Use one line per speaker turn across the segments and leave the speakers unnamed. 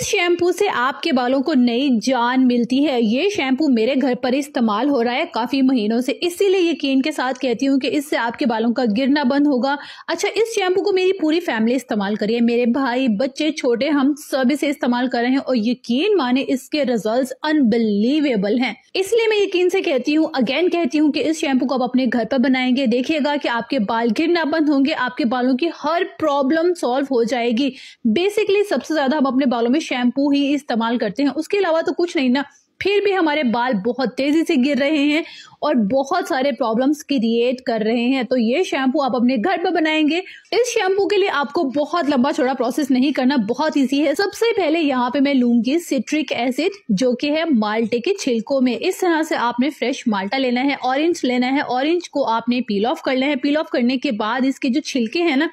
इस शैम्पू से आपके बालों को नई जान मिलती है ये शैम्पू मेरे घर पर इस्तेमाल हो रहा है काफ़ी महीनों से इसीलिए यकीन के साथ कहती हूँ कि इससे आपके बालों का गिरना बंद होगा अच्छा इस शैम्पू को मेरी पूरी फैमिली इस्तेमाल करिए मेरे भाई बच्चे छोटे हम सब इसे इस्तेमाल कर रहे हैं और यकीन माने इसके रिजल्ट अनबिलीवेबल है इसलिए मैं यकीन से कहती हूँ अगेन कहती हूँ की इस शैम्पू को आप अपने घर पर बनाएंगे देखिएगा की आपके बाल गिरना बंद होंगे आपके बालों की हर प्रॉब्लम सॉल्व हो जाएगी बेसिकली सबसे ज्यादा हम अपने बालों में शैम्पू ही इस्तेमाल करते हैं उसके अलावा तो कुछ नहीं ना फिर भी हमारे बाल बहुत तेज़ी से गिर रहे हैं और बहुत सारे प्रॉब्लम्स क्रिएट कर रहे हैं तो ये शैम्पू आप अपने घर पर बनाएंगे इस शैम्पू के लिए आपको बहुत लंबा छोड़ा प्रोसेस नहीं करना बहुत ईजी है सबसे पहले यहाँ पे मैं लूंगी सिट्रिक एसिड जो कि है माल्टे के छिलकों में इस तरह से आपने फ्रेश माल्टा लेना है ऑरेंज लेना है ऑरेंज को आपने पील ऑफ करना है पील ऑफ करने के बाद इसके जो छिलके हैं ना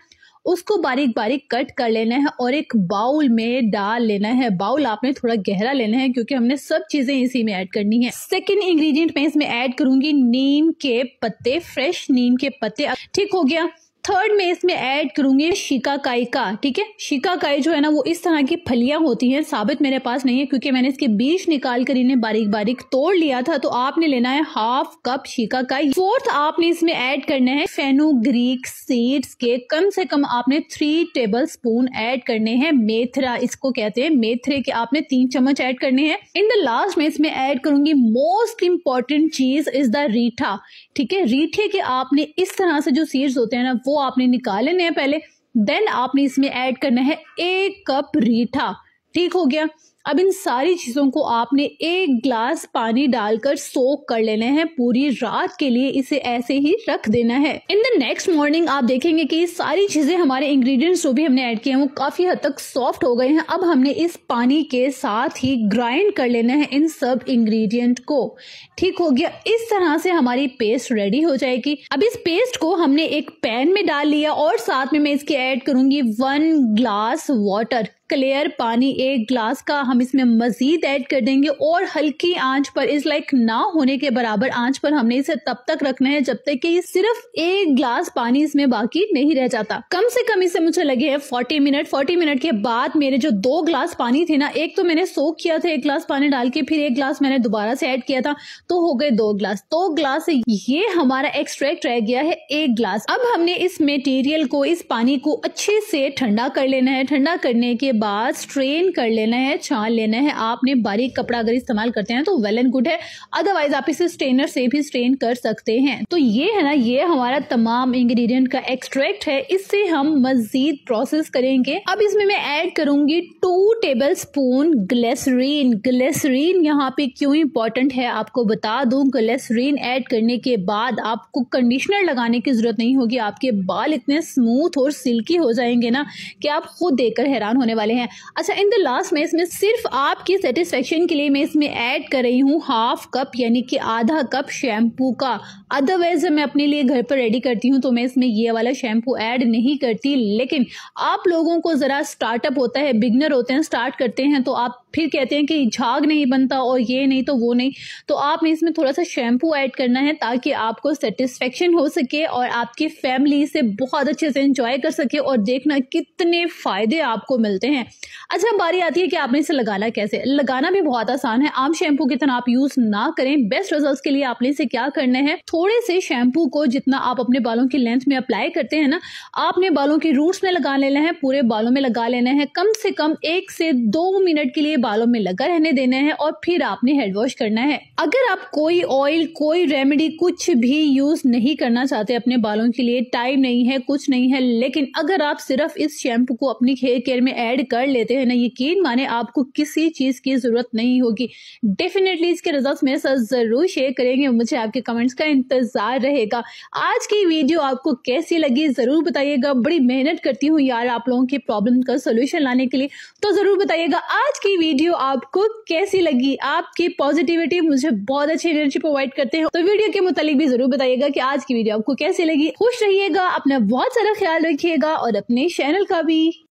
उसको बारीक बारीक कट कर लेना है और एक बाउल में डाल लेना है बाउल आपने थोड़ा गहरा लेना है क्योंकि हमने सब चीज़ें इसी में ऐड करनी है सेकेंड इंग्रेडिएंट मैं इसमें ऐड करूंगी नीम के पत्ते फ्रेश नीम के पत्ते ठीक हो गया थर्ड में इसमें ऐड करूंगी शिकाकाई का ठीक है शिकाकाई जो है ना वो इस तरह की फलियां होती हैं साबित मेरे पास नहीं है क्योंकि मैंने इसके बीज निकाल कर इन्हें बारीक बारीक तोड़ लिया था तो आपने लेना है हाफ कप शिकाकाई फोर्थ आपने इसमें ऐड करना है ग्रीक सीड्स के कम से कम आपने थ्री टेबल स्पून एड करने हैं मेथरा इसको कहते हैं मेथरे के आपने तीन चम्मच ऐड करने हैं इन द लास्ट में इसमें ऐड करूंगी मोस्ट इंपॉर्टेंट चीज इज द रीठा ठीक है रीठे के आपने इस तरह से जो सीड्स होते हैं ना वो वो आपने निकाल लेने हैं पहले देन आपने इसमें ऐड करना है एक कप रीठा ठीक हो गया अब इन सारी चीज़ों को आपने एक ग्लास पानी डालकर सोक कर लेना है पूरी रात के लिए इसे ऐसे ही रख देना है इन द नेक्स्ट मॉर्निंग आप देखेंगे कि सारी चीज़ें हमारे इंग्रेडिएंट्स जो भी हमने ऐड किए हैं वो काफ़ी हद तक सॉफ्ट हो गए हैं अब हमने इस पानी के साथ ही ग्राइंड कर लेना है इन सब इंग्रीडियंट को ठीक हो गया इस तरह से हमारी पेस्ट रेडी हो जाएगी अब इस पेस्ट को हमने एक पैन में डाल लिया और साथ में मैं इसके ऐड करूंगी वन ग्लास वाटर क्लियर पानी एक ग्लास का हम इसमें मज़ीद ऐड कर देंगे और हल्की आंच पर इस लाइक ना होने के बराबर आंच पर हमने इसे तब तक रखना है जब तक कि सिर्फ एक ग्लास पानी इसमें बाकी नहीं रह जाता कम से कम इसे मुझे लगे है फोर्टी मिनट फोर्टी मिनट के बाद मेरे जो दो ग्लास पानी थे ना एक तो मैंने सोख किया था एक ग्लास पानी डाल के फिर एक ग्लास मैंने दोबारा से एड किया था तो हो गए दो ग्लास दो ग्लास ये हमारा एक्सट्रैक्ट रह गया है एक ग्लास अब हमने इस मेटीरियल को इस पानी को अच्छे से ठंडा कर लेना है ठंडा करने के बाद स्ट्रेन कर लेना है छान लेना है आपने बारीक कपड़ा अगर इस्तेमाल करते हैं तो वेल एंड गुड है अदरवाइज आप इसे स्ट्रेनर से भी स्ट्रेन कर सकते हैं तो ये है ना ये हमारा तमाम इंग्रेडिएंट का एक्सट्रैक्ट है इससे हम मजीद प्रोसेस करेंगे अब इसमें मैं ऐड करूंगी two tablespoon glycerine glycerine यहाँ पे क्यों इंपॉर्टेंट है आपको बता दू ग्लेसरीन एड करने के बाद आपको कंडीशनर लगाने की जरूरत नहीं होगी आपके बाल इतने स्मूथ और सिल्की हो जाएंगे ना कि आप खुद देखकर हैरान होने वाले वाले हैं अच्छा इन द लास्ट में इसमें सिर्फ आपकी सेटिस्फेक्शन के लिए मैं इसमें ऐड कर रही हूँ हाफ कप यानी कि आधा कप शैम्पू का अदरवाइज मैं अपने लिए घर पर रेडी करती हूँ तो मैं इसमें ये वाला शैम्पू ऐड नहीं करती लेकिन आप लोगों को ज़रा स्टार्टअप होता है बिगनर होते हैं स्टार्ट करते हैं तो आप फिर कहते हैं कि झाग नहीं बनता और ये नहीं तो वो नहीं तो आपने इसमें थोड़ा सा शैम्पू ऐड करना है ताकि आपको सेटिस्फेक्शन हो सके और आपकी फैमिली से बहुत अच्छे से इंजॉय कर सके और देखना कितने फ़ायदे आपको मिलते हैं अच्छा बारी आती है कि आपने इसे लगाना कैसे लगाना भी बहुत आसान है आम शैम्पू की तरह आप यूज़ ना करें बेस्ट रिजल्ट के लिए आपने इसे क्या करना है थोड़े से शैम्पू को जितना आप अपने बालों की लेंथ में अप्लाई करते हैं ना आपने बालों के रूट्स में लगा लेने हैं पूरे बालों में लगा लेने हैं कम से कम एक से दो मिनट के लिए बालों में लगा रहने देने हैं और फिर आपने हेड वॉश करना है अगर आप कोई ऑयल कोई रेमेडी कुछ भी यूज नहीं करना चाहते अपने बालों के लिए टाइम नहीं है कुछ नहीं है लेकिन अगर आप सिर्फ इस शैम्पू को अपनी हेयर केयर में ऐड कर लेते हैं ना यकीन माने आपको किसी चीज की जरूरत नहीं होगी डेफिनेटली इसके रिजल्ट मेरे साथ जरूर शेयर करेंगे मुझे आपके कमेंट्स का इंतजार इंतज़ार रहेगा आज की वीडियो आपको कैसी लगी ज़रूर बताइएगा बड़ी मेहनत करती हूँ यार आप लोगों की प्रॉब्लम का सोल्यूशन लाने के लिए तो ज़रूर बताइएगा आज की वीडियो आपको कैसी लगी आपकी पॉजिटिविटी मुझे बहुत अच्छी एनर्जी प्रोवाइड करते हैं तो वीडियो के मुतालिक भी ज़रूर बताइएगा की आज की वीडियो आपको कैसी लगी खुश रहिएगा अपना बहुत सारा ख्याल रखिएगा और अपने चैनल का भी